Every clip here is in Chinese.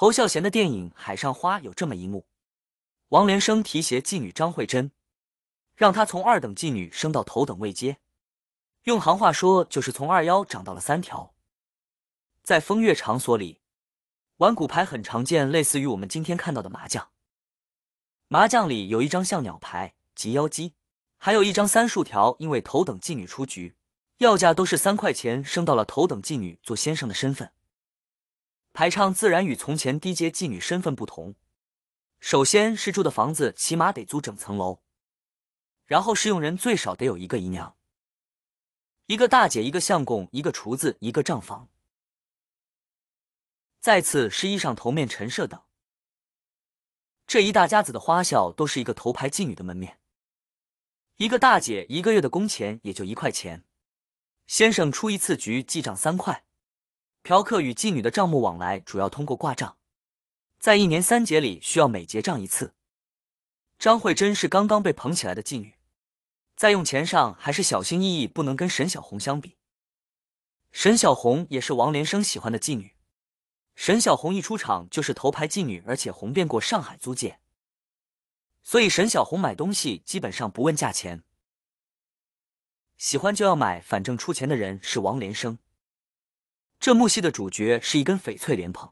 侯孝贤的电影《海上花》有这么一幕：王连生提携妓女张慧珍，让她从二等妓女升到头等位阶，用行话说就是从二幺涨到了三条。在风月场所里，玩骨牌很常见，类似于我们今天看到的麻将。麻将里有一张象鸟牌及幺鸡，还有一张三数条。因为头等妓女出局，要价都是三块钱，升到了头等妓女做先生的身份。排场自然与从前低阶妓女身份不同。首先是住的房子，起码得租整层楼；然后是用人，最少得有一个姨娘、一个大姐、一个相公、一个厨子、一个账房。再次是衣裳、头面、陈设等。这一大家子的花销，都是一个头牌妓女的门面。一个大姐一个月的工钱也就一块钱，先生出一次局记账三块。嫖客与妓女的账目往来主要通过挂账，在一年三节里需要每结账一次。张慧珍是刚刚被捧起来的妓女，在用钱上还是小心翼翼，不能跟沈小红相比。沈小红也是王连生喜欢的妓女，沈小红一出场就是头牌妓女，而且红遍过上海租界，所以沈小红买东西基本上不问价钱，喜欢就要买，反正出钱的人是王连生。这幕戏的主角是一根翡翠莲蓬。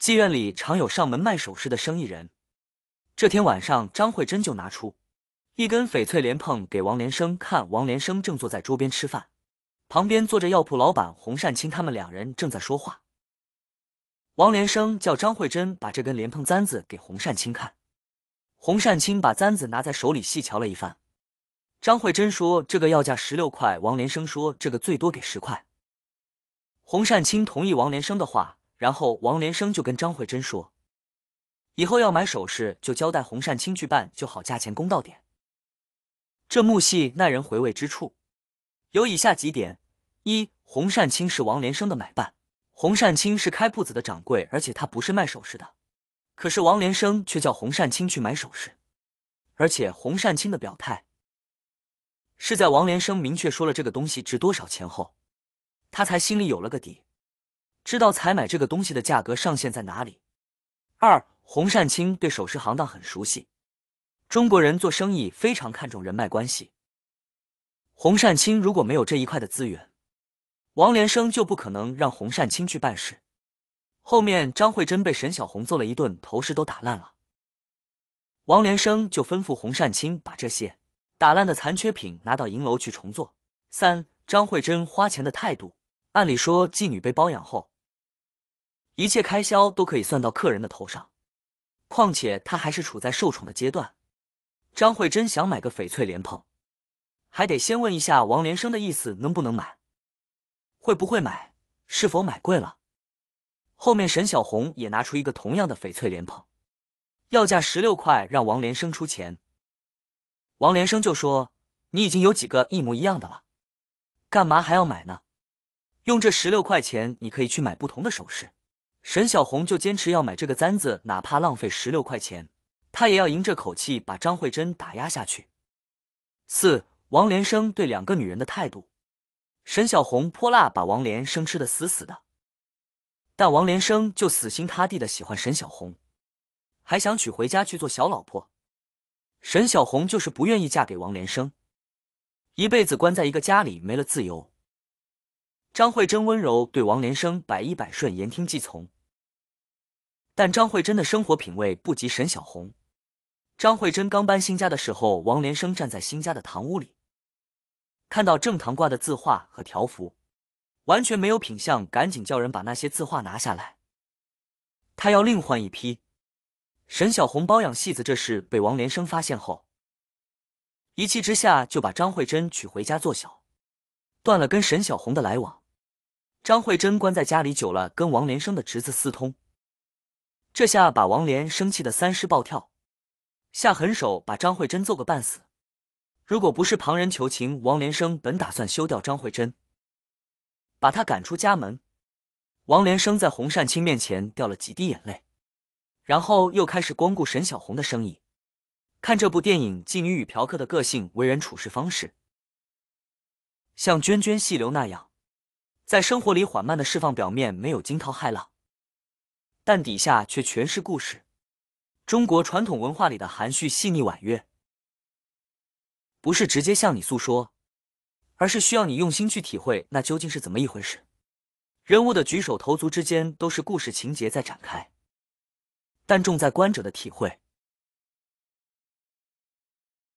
妓院里常有上门卖首饰的生意人。这天晚上，张慧珍就拿出一根翡翠莲蓬给王连生看。王连生正坐在桌边吃饭，旁边坐着药铺老板洪善清，他们两人正在说话。王连生叫张慧珍把这根莲蓬簪子给洪善清看。洪善清把簪子拿在手里细瞧了一番。张慧珍说：“这个要价十六块。”王连生说：“这个最多给十块。”洪善清同意王连生的话，然后王连生就跟张慧珍说：“以后要买首饰，就交代洪善清去办就好，价钱公道点。”这幕戏耐人回味之处有以下几点：一、洪善清是王连生的买办；洪善清是开铺子的掌柜，而且他不是卖首饰的，可是王连生却叫洪善清去买首饰，而且洪善清的表态是在王连生明确说了这个东西值多少钱后。他才心里有了个底，知道采买这个东西的价格上限在哪里。二，洪善清对首饰行当很熟悉，中国人做生意非常看重人脉关系。洪善清如果没有这一块的资源，王连生就不可能让洪善清去办事。后面张慧珍被沈小红揍了一顿，头饰都打烂了。王连生就吩咐洪善清把这些打烂的残缺品拿到银楼去重做。三，张慧珍花钱的态度。按理说，妓女被包养后，一切开销都可以算到客人的头上。况且她还是处在受宠的阶段。张慧珍想买个翡翠莲蓬，还得先问一下王连生的意思，能不能买，会不会买，是否买贵了。后面沈小红也拿出一个同样的翡翠莲蓬，要价十六块，让王连生出钱。王连生就说：“你已经有几个一模一样的了，干嘛还要买呢？”用这十六块钱，你可以去买不同的首饰。沈小红就坚持要买这个簪子，哪怕浪费十六块钱，她也要赢这口气，把张慧珍打压下去。四王连生对两个女人的态度，沈小红泼辣，把王连生吃得死死的；但王连生就死心塌地的喜欢沈小红，还想娶回家去做小老婆。沈小红就是不愿意嫁给王连生，一辈子关在一个家里，没了自由。张慧珍温柔，对王连生百依百顺，言听计从。但张慧珍的生活品味不及沈小红。张慧珍刚搬新家的时候，王连生站在新家的堂屋里，看到正堂挂的字画和条幅，完全没有品相，赶紧叫人把那些字画拿下来。他要另换一批。沈小红包养戏子这事被王连生发现后，一气之下就把张慧珍娶回家做小，断了跟沈小红的来往。张慧珍关在家里久了，跟王连生的侄子私通，这下把王连生气的三尸暴跳，下狠手把张慧珍揍个半死。如果不是旁人求情，王连生本打算休掉张慧珍，把她赶出家门。王连生在洪善清面前掉了几滴眼泪，然后又开始光顾沈小红的生意。看这部电影，妓女与嫖客的个性、为人处事方式，像涓涓细流那样。在生活里缓慢的释放，表面没有惊涛骇浪，但底下却全是故事。中国传统文化里的含蓄、细腻、婉约，不是直接向你诉说，而是需要你用心去体会那究竟是怎么一回事。人物的举手投足之间都是故事情节在展开，但重在观者的体会。